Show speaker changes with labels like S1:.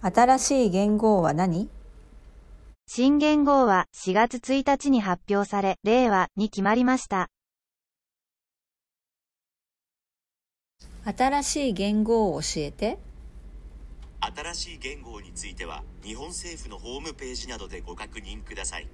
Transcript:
S1: 新しい元号は何新元号は4月1日に発表され、令和に決まりました。
S2: 新しい元号を教えて。
S3: 新しい元号については、日本政府のホームページなどでご確認ください。